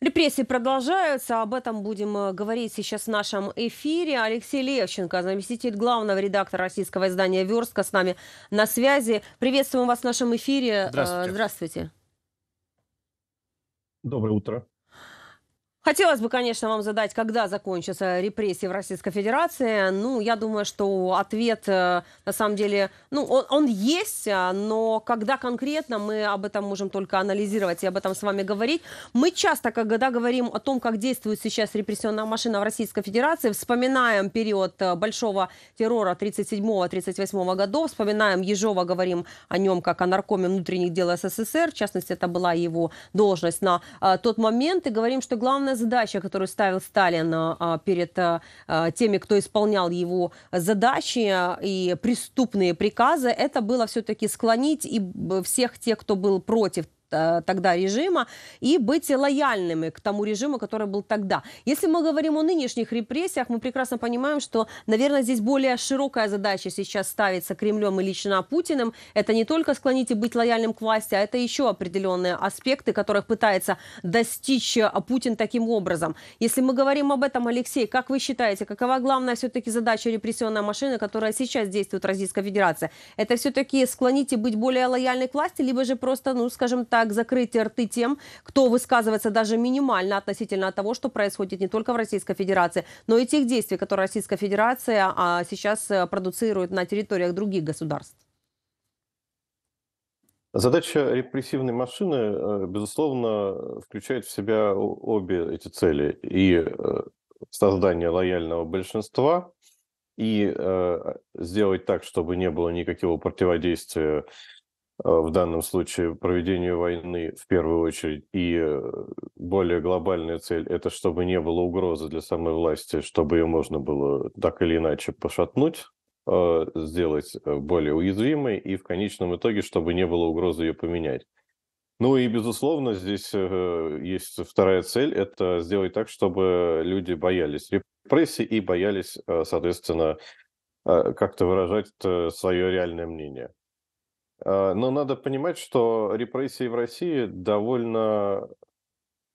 Репрессии продолжаются, об этом будем э, говорить сейчас в нашем эфире. Алексей Левченко, заместитель главного редактора российского издания «Верстка» с нами на связи. Приветствуем вас в нашем эфире. Э, здравствуйте. Здравствуйте. Доброе утро. Хотелось бы, конечно, вам задать, когда закончатся репрессии в Российской Федерации. Ну, я думаю, что ответ, э, на самом деле, ну, он, он есть, а, но когда конкретно, мы об этом можем только анализировать и об этом с вами говорить. Мы часто, когда говорим о том, как действует сейчас репрессионная машина в Российской Федерации, вспоминаем период э, большого террора 37-38 годов, вспоминаем Ежова, говорим о нем как о наркоме внутренних дел СССР, в частности, это была его должность на э, тот момент, и говорим, что главное задача, которую ставил Сталин а, перед а, а, теми, кто исполнял его задачи и преступные приказы, это было все-таки склонить и всех тех, кто был против Э, тогда режима и быть лояльными к тому режиму, который был тогда. Если мы говорим о нынешних репрессиях, мы прекрасно понимаем, что, наверное, здесь более широкая задача сейчас ставится Кремлем и лично Путиным. Это не только склонить и быть лояльным к власти, а это еще определенные аспекты, которых пытается достичь э, Путин таким образом. Если мы говорим об этом, Алексей, как вы считаете, какова главная все-таки задача репрессионной машины, которая сейчас действует в Российской Федерации? Это все-таки склонить и быть более лояльной к власти, либо же просто, ну, скажем так, так закрытие рты тем, кто высказывается даже минимально относительно того, что происходит не только в Российской Федерации, но и тех действий, которые Российская Федерация а, сейчас э, продуцирует на территориях других государств. Задача репрессивной машины, э, безусловно, включает в себя обе эти цели. И э, создание лояльного большинства, и сделать так, чтобы не было никакого противодействия а, в данном случае проведению войны в первую очередь, и э, более глобальная цель – это чтобы не было угрозы для самой власти, чтобы ее можно было так или иначе пошатнуть, а, сделать э, более уязвимой, и в конечном итоге, чтобы не было угрозы ее поменять. Ну и, безусловно, здесь э, есть вторая цель – это сделать так, чтобы люди боялись репрессий и боялись, соответственно, как-то выражать свое реальное мнение. А, но надо понимать, что репрессии в России довольно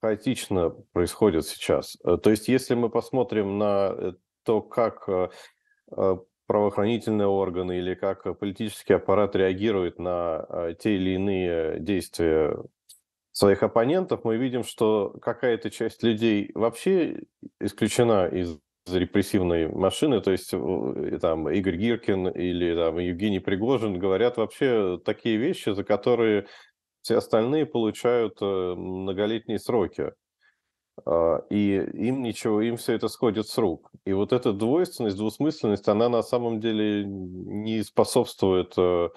хаотично происходят сейчас. Э, то есть, если мы посмотрим на э, то, как э, правоохранительные органы или как политический аппарат реагирует на те или иные действия своих оппонентов, мы видим, что какая-то часть людей вообще исключена из репрессивной машины, то есть там Игорь Гиркин или там Евгений Пригожин говорят вообще такие вещи, за которые все остальные получают э, многолетние сроки. А, и им ничего, им все это сходит с рук. И вот эта двойственность, двусмысленность, она на самом деле не способствует э,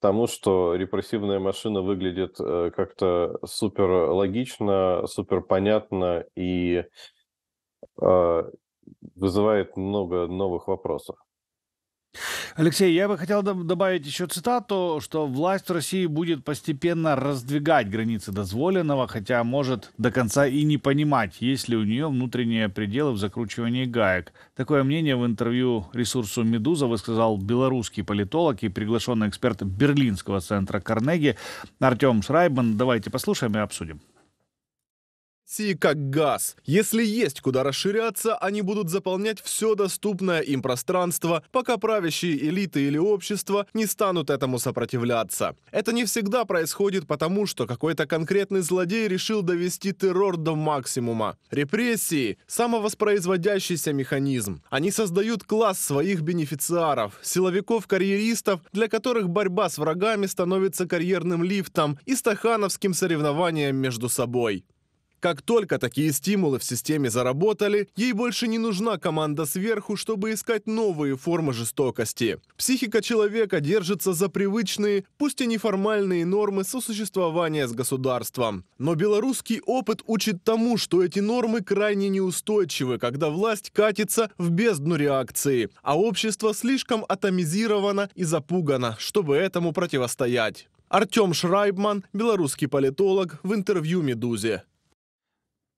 тому, что репрессивная машина выглядит э, как-то супер логично, супер понятно и вызывает много новых вопросов. Алексей, я бы хотел добавить еще цитату, что власть в России будет постепенно раздвигать границы дозволенного, хотя может до конца и не понимать, есть ли у нее внутренние пределы в закручивании гаек. Такое мнение в интервью ресурсу «Медуза» высказал белорусский политолог и приглашенный эксперт Берлинского центра Карнеги Артем Шрайбен. Давайте послушаем и обсудим идти как газ. Если есть куда расширяться, они будут заполнять все доступное им пространство, пока правящие элиты или общество не станут этому сопротивляться. Это не всегда происходит потому, что какой-то конкретный злодей решил довести террор до максимума. Репрессии – самовоспроизводящийся механизм. Они создают класс своих бенефициаров, силовиков-карьеристов, для которых борьба с врагами становится карьерным лифтом и стахановским соревнованием между собой. Как только такие стимулы в системе заработали, ей больше не нужна команда сверху, чтобы искать новые формы жестокости. Психика человека держится за привычные, пусть и неформальные нормы сосуществования с государством. Но белорусский опыт учит тому, что эти нормы крайне неустойчивы, когда власть катится в бездну реакции, а общество слишком атомизировано и запугано, чтобы этому противостоять. Артем Шрайбман, белорусский политолог, в интервью «Медузе».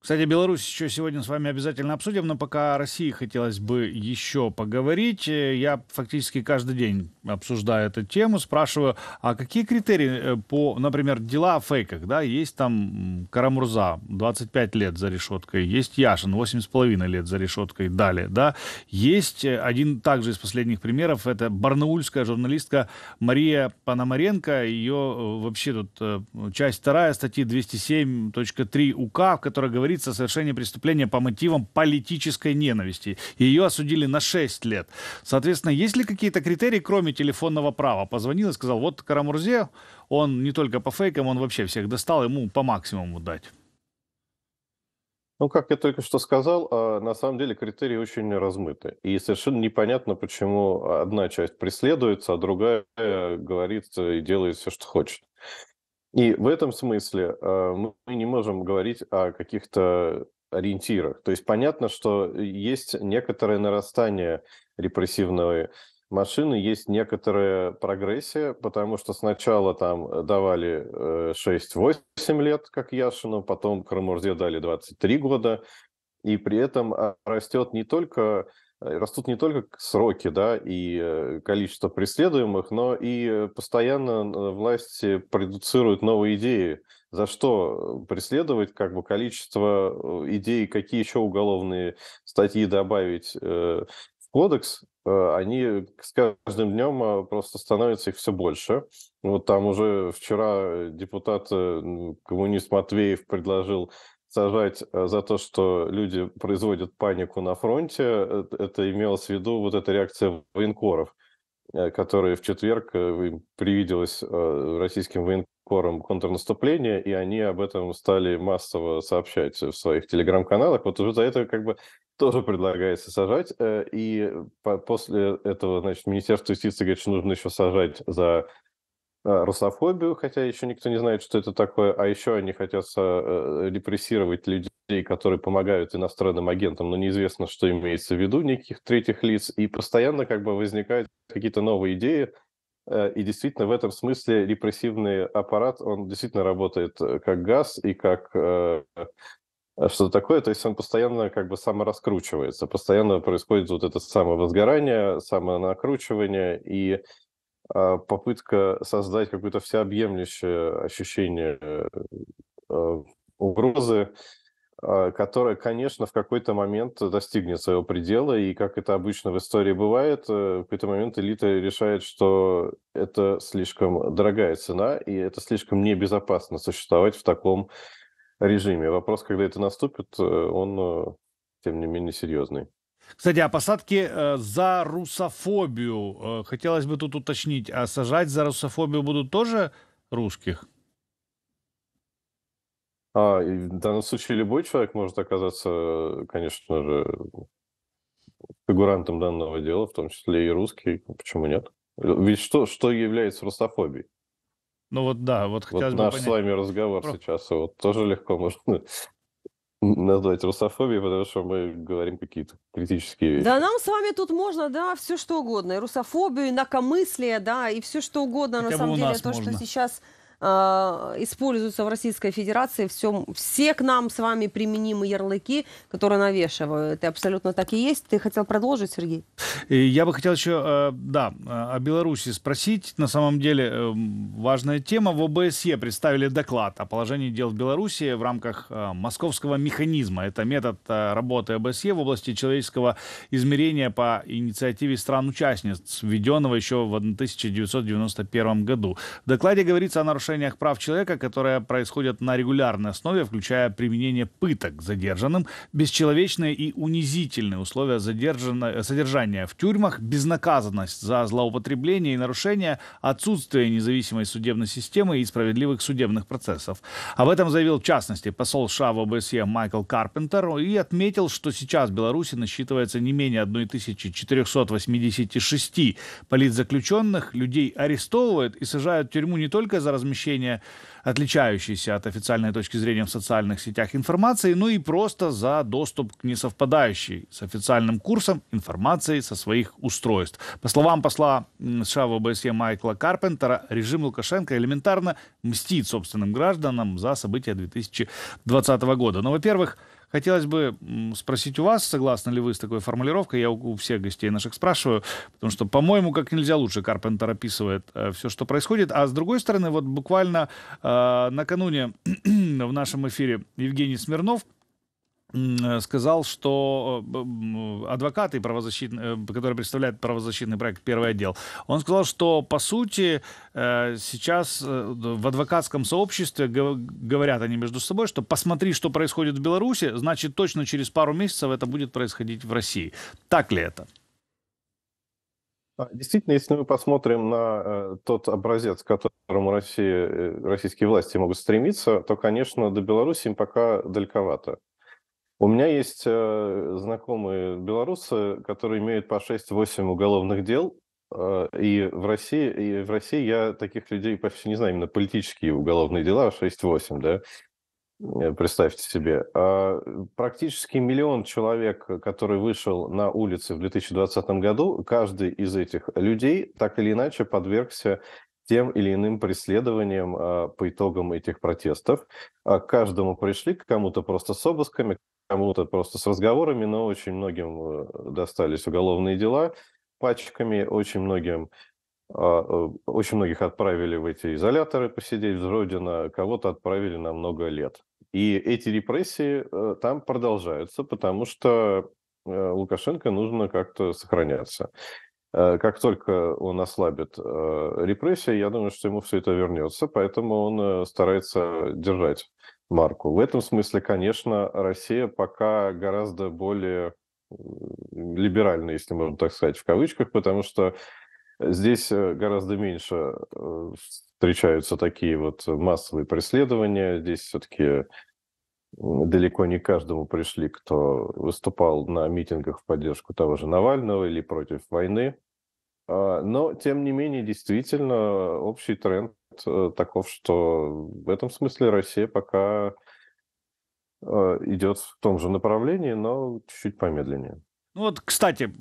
Кстати, Беларусь еще сегодня с вами обязательно обсудим, но пока о России хотелось бы еще поговорить. Э, я фактически каждый день обсуждаю эту тему, спрашиваю, а какие критерии э, по, например, дела о фейках, да, есть там Карамурза, 25 лет за решеткой, есть Яшин, 8,5 лет за решеткой, далее, да, есть э, один также из последних примеров, это барнаульская журналистка Мария Пономаренко, ее вообще тут часть вторая статьи 207.3 УК, в которой говорится говорится совершение преступления по мотивам политической ненависти. Ее осудили на 6 лет. Соответственно, есть ли какие-то критерии, кроме телефонного права? Позвонил и сказал, вот Карамурзе, он не только по фейкам, он вообще всех достал, ему по максимуму дать. Ну, как я только что сказал, а, на самом деле критерии очень размыты. И совершенно непонятно, почему одна часть преследуется, а другая э, говорит и делает все, что хочет. И в этом смысле э, мы не можем говорить о каких-то ориентирах. То есть понятно, что есть некоторое нарастание репрессивной машины, есть некоторая прогрессия, потому что сначала там давали 6-8 э, лет, как Яшину, потом Крамурзе дали 23 года, и при этом а, растет не только Э, растут не только сроки да, и э, количество преследуемых, но и э, постоянно власти продуцируют новые идеи. За что преследовать как бы количество идей, какие еще уголовные статьи добавить в кодекс, они с каждым днем просто становится их все больше. Вот там уже вчера депутат ну, коммунист Матвеев предложил сажать э, за то, что люди производят панику на фронте, э, это имелось в виду вот эта реакция военкоров, э, которые в четверг им привиделось российским военкорам контрнаступление, и они об этом стали массово сообщать в своих телеграм-каналах. Вот уже за это как бы тоже предлагается сажать, и после этого, значит, Министерство юстиции говорит, что нужно еще сажать за а, русофобию, хотя еще никто не знает, что это такое, а еще они хотят э, репрессировать людей, которые помогают иностранным агентам, но неизвестно, что имеется в виду, никаких третьих лиц, и постоянно как бы возникают какие-то новые идеи, э, и действительно в этом смысле репрессивный аппарат, он действительно работает э, как газ и как что-то такое, то есть он постоянно как бы самораскручивается, постоянно происходит вот это самовозгорание, самонакручивание, и а, попытка создать какое-то всеобъемлющее ощущение э, а, угрозы, а, которая, конечно, в какой-то момент достигнет своего предела, и, как это обычно в истории бывает, э, в какой-то момент элита решает, что это слишком дорогая цена, и это слишком небезопасно существовать в таком режиме. Вопрос, когда это наступит, э, он, тем не менее, серьезный. Кстати, а посадки э, за русофобию. Э, хотелось бы тут уточнить, а сажать за русофобию будут тоже русских? А, и в данном случае любой человек может оказаться, э, конечно же, фигурантом данного дела, в том числе и русский. Почему нет? Ведь что, что является русофобией? Ну вот да, вот хотелось вот бы наш понять. с вами разговор Про... сейчас, вот тоже легко можно назвать русофобией, потому что мы говорим какие-то критические вещи. Да нам с вами тут можно, да, все что угодно. И русофобию, и накомыслие, да, и все что угодно, и на самом деле. То, можно. что сейчас а, используются в Российской Федерации. Все, все к нам с вами применимы ярлыки, которые навешивают. И абсолютно так и есть. Ты хотел продолжить, Сергей? И я бы хотел еще, э, да, о Беларуси спросить. На самом деле э, важная тема. В ОБСЕ представили доклад о положении дел в Беларуси в рамках э, московского механизма. Это метод работы ОБСЕ в области человеческого измерения по инициативе стран-участниц, введенного еще в 1991 году. В докладе говорится о нарушении нарушениях прав человека, которые происходят на регулярной основе, включая применение пыток задержанным, бесчеловечные и унизительные условия содержания в тюрьмах, безнаказанность за злоупотребление и нарушения, отсутствие независимой судебной системы и справедливых судебных процессов. Об этом заявил, в частности, посол США в ОБСЕ Майкл Карпентер и отметил, что сейчас в Беларуси насчитывается не менее 1486 политзаключенных, людей арестовывают и сажают в тюрьму не только за размещение размещения отличающейся от официальной точки зрения в социальных сетях информации, ну и просто за доступ к несовпадающей с официальным курсом информации со своих устройств. По словам посла США в ОБСЕ Майкла Карпентера, режим Лукашенко элементарно мстит собственным гражданам за события 2020 года. Но, во-первых, Хотелось бы спросить у вас, согласны ли вы с такой формулировкой. Я у всех гостей наших спрашиваю, потому что, по-моему, как нельзя лучше Карпентер описывает э, все, что происходит. А с другой стороны, вот буквально э, накануне в нашем эфире Евгений Смирнов Э, сказал, что э, адвокаты, правозащитные, э, которые представляют правозащитный проект «Первый отдел», он сказал, что, по сути, сейчас в адвокатском сообществе говорят они между собой, что посмотри, что происходит в Беларуси, значит, точно через пару месяцев это будет происходить в России. Так ли это? А, действительно, если мы посмотрим на тот образец, к которому Россия, российские власти могут стремиться, то, конечно, до Беларуси им пока далековато. У меня есть э, знакомые белорусы, которые имеют по 6-8 уголовных дел, э, и в России, и в России я таких людей почти не знаю, именно политические уголовные дела 6-8, а да, э, представьте себе. А, практически миллион человек, который вышел на улицы в 2020 году, каждый из этих людей так или иначе подвергся тем или иным преследованиям а, по итогам этих протестов. К каждому пришли, к кому-то просто с обысками, кому-то просто с разговорами, но очень многим э, достались уголовные дела пачками, очень многим а, э, очень многих отправили в эти изоляторы посидеть, взродина, кого-то отправили на много лет. И эти репрессии э, там продолжаются, потому что Лукашенко нужно как-то сохраняться. Как только он ослабит репрессии, я думаю, что ему все это вернется, поэтому он старается держать марку. В этом смысле, конечно, Россия пока гораздо более либеральна, если можно так сказать, в кавычках, потому что здесь э, гораздо меньше э, встречаются такие вот массовые преследования. Здесь все-таки далеко не каждому пришли, кто выступал на митингах в поддержку того же Навального или против войны. А, но, тем не менее, действительно, общий тренд Э, таков, что в этом смысле Россия пока э, идет в том же направлении, но чуть-чуть помедленнее. Ну вот, кстати,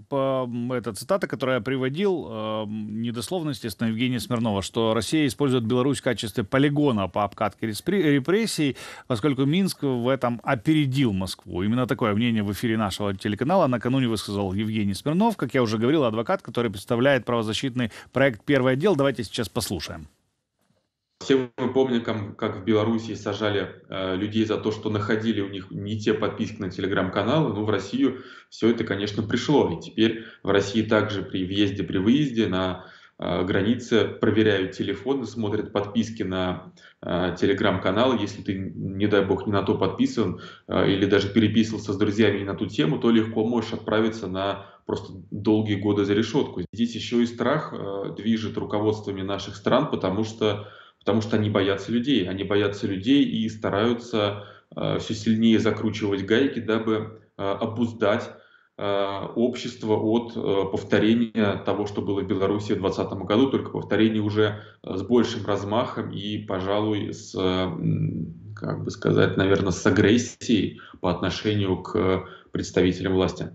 эта цитата, которую я приводил, э, недословно, естественно, Евгения Смирнова, что Россия использует Беларусь в качестве полигона по обкатке репрессий, поскольку Минск в этом опередил Москву. Именно такое мнение в эфире нашего телеканала накануне высказал Евгений Смирнов, как я уже говорил, адвокат, который представляет правозащитный проект «Первое дело». Давайте сейчас послушаем. Все мы помним, как в Беларуси сажали э, людей за то, что находили у них не те подписки на телеграм-каналы. Ну, в Россию все это, конечно, пришло. И теперь в России также при въезде, при выезде на э, границе проверяют телефоны, смотрят подписки на э, телеграм-каналы. Если ты, не дай бог, не на то подписан э, или даже переписывался с друзьями на ту тему, то легко можешь отправиться на просто долгие годы за решетку. Здесь еще и страх движет руководствами наших стран, потому что потому что они боятся людей. Они боятся людей и стараются э, все сильнее закручивать гайки, дабы э, обуздать э, общество от э, повторения того, что было в Беларуси в 2020 году, только повторение уже с большим размахом и, пожалуй, с, э, как бы сказать, наверное, с агрессией по отношению к представителям власти.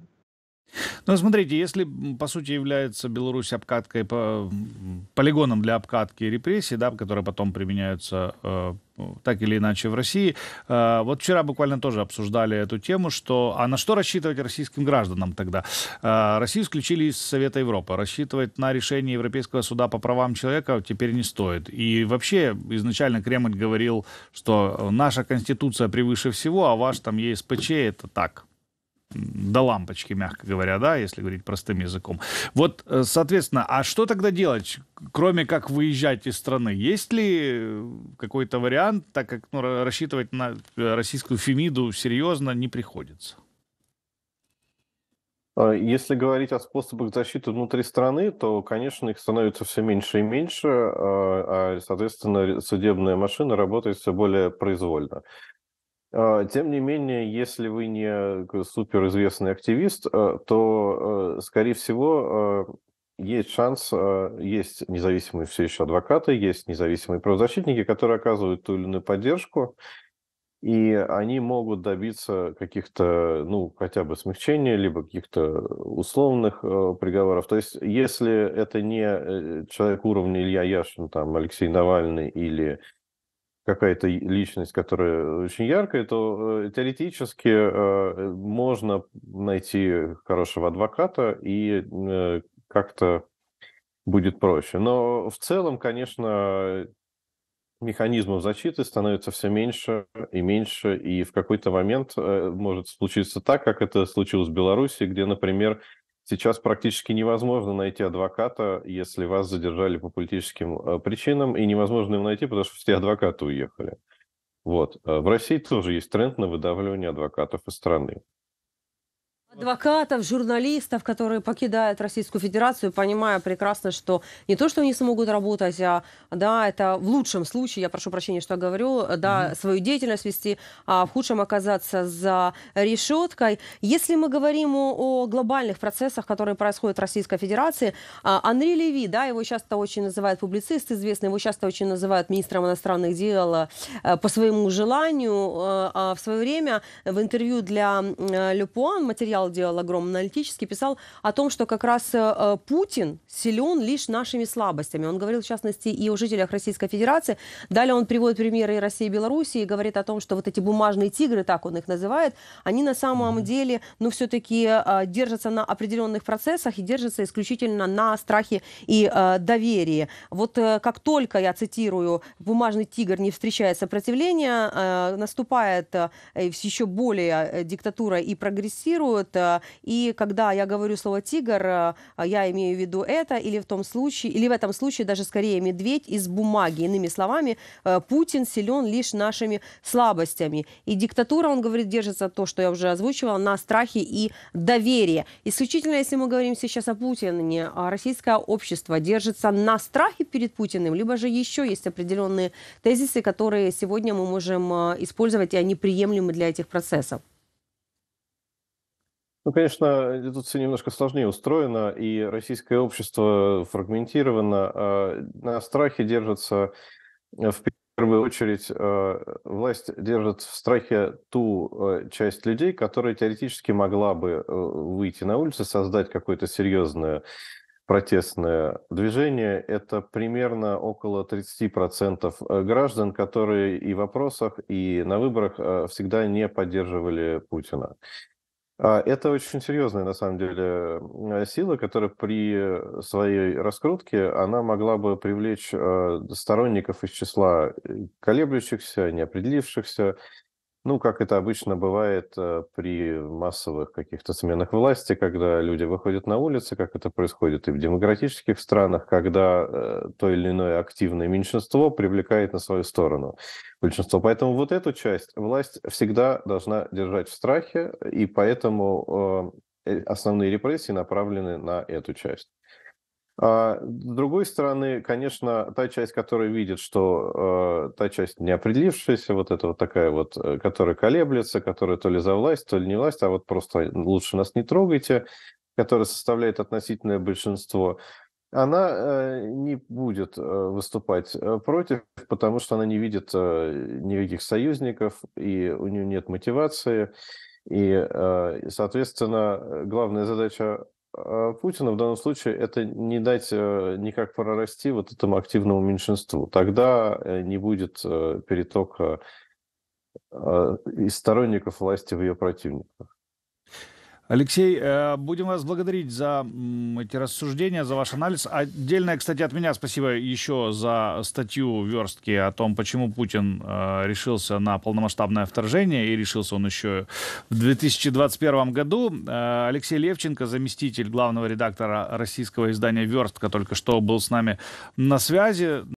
Ну, смотрите, если, по сути, является Беларусь обкаткой, по, полигоном для обкатки и репрессий, да, которые потом применяются э, ну, так или иначе в России. Э, вот вчера буквально тоже обсуждали эту тему, что, а на что рассчитывать российским гражданам тогда? Э, Россию исключили из Совета Европы. Рассчитывать на решение Европейского суда по правам человека теперь не стоит. И вообще изначально Кремль говорил, что э, наша конституция превыше всего, а ваш там ЕСПЧ это так, до лампочки, мягко говоря, да, если говорить простым языком. Вот, э, соответственно, а что тогда делать, кроме как выезжать из страны? Есть ли э, какой-то вариант, так как ну, рассчитывать на э, российскую Фемиду серьезно не приходится? А, если говорить о способах защиты внутри страны, то, конечно, их становится все меньше и меньше, а, а соответственно, судебная машина работает все более произвольно. А, тем не менее, если вы не э, суперизвестный активист, э, то, э, скорее всего, есть шанс, есть независимые все еще адвокаты, есть независимые правозащитники, которые оказывают ту или иную поддержку, и они могут добиться каких-то, ну, хотя бы смягчения, либо каких-то условных приговоров. То есть, если это не человек уровня Илья Яшин, там, Алексей Навальный или какая-то личность, которая очень яркая, то э, теоретически э, можно найти хорошего адвоката и э, как-то будет проще. Но в целом, конечно, механизмов защиты становится все меньше и меньше, и в какой-то момент э, может случиться так, как это случилось в Беларуси, где, например, Сейчас практически невозможно найти адвоката, если вас задержали по политическим э, причинам, и невозможно его найти, потому что все адвокаты уехали. Вот. Э, в России тоже есть тренд на выдавливание адвокатов из страны адвокатов, журналистов, которые покидают Российскую Федерацию, понимая прекрасно, что не то, что они смогут работать, а да, это в лучшем случае, я прошу прощения, что я говорю, да, mm-hmm. свою деятельность вести, а в худшем оказаться за решеткой. Если мы говорим о, о глобальных процессах, которые происходят в Российской Федерации, а, Анри Леви, да, его часто очень называют публицист известный, его часто очень называют министром иностранных дел э, по своему желанию. Э, а в свое время в интервью для э, Люпуан материал материал делал огромно аналитический, писал о том, что как раз э, э, Путин силен лишь нашими слабостями. Он говорил, в частности, и о жителях Российской Федерации. Далее он приводит примеры России, и Белоруссии, и говорит о том, что вот эти бумажные тигры, так он их называет, они на самом деле, ну, все-таки э, держатся на определенных процессах и держатся исключительно на страхе и доверии. Вот как только, я цитирую, бумажный тигр не встречает сопротивления, наступает еще более диктатура и прогрессирует, вот, э, и когда я говорю слово «тигр», э, я имею в виду это, или в том случае, или в этом случае даже скорее медведь из бумаги. Иными словами, э, Путин силен лишь нашими слабостями. И диктатура, он говорит, держится то, что я уже озвучивала, на страхе и доверии. Исключительно, если мы говорим сейчас о Путине, а российское общество держится на страхе перед Путиным, либо же еще есть определенные тезисы, которые сегодня мы можем использовать, и они приемлемы для этих процессов. Ну, конечно, тут все немножко сложнее устроено, и российское общество фрагментировано. А, на страхе держится э, в первую очередь э, власть держит в страхе ту э, часть людей, которая теоретически могла бы выйти на улицы, создать какое-то серьезное протестное движение. Это примерно около 30% граждан, которые и в вопросах, и на выборах всегда не поддерживали Путина. А, это очень серьезная, на самом деле, сила, которая при своей раскрутке, она могла бы привлечь э, сторонников из числа э, колеблющихся, неопределившихся, ну, как это обычно бывает э, при массовых каких-то сменах власти, когда люди выходят на улицы, как это происходит и в демократических странах, когда э, то или иное активное меньшинство привлекает на свою сторону большинство. Поэтому вот эту часть власть всегда должна держать в страхе, и поэтому э, основные репрессии направлены на эту часть. А, с другой стороны, конечно, та часть, которая видит, что э, та часть не определившаяся, вот эта вот такая вот, э, которая колеблется, которая то ли за власть, то ли не власть, а вот просто лучше нас не трогайте, которая составляет относительное большинство, она э, не будет э, выступать против, потому что она не видит никаких союзников, и у нее нет мотивации. И, соответственно, главная задача Э, Путина в данном случае это не дать э, никак прорасти вот этому активному меньшинству. Тогда э, не будет перетока из сторонников власти в ее противников. Алексей, э, будем вас благодарить за эти рассуждения, за ваш анализ. Отдельное, кстати, от меня спасибо еще за статью верстки о том, почему Путин э, решился на полномасштабное вторжение, и решился он еще в 2021 году. Э, Алексей Левченко, заместитель главного редактора российского издания «Верстка», только что был с нами на связи.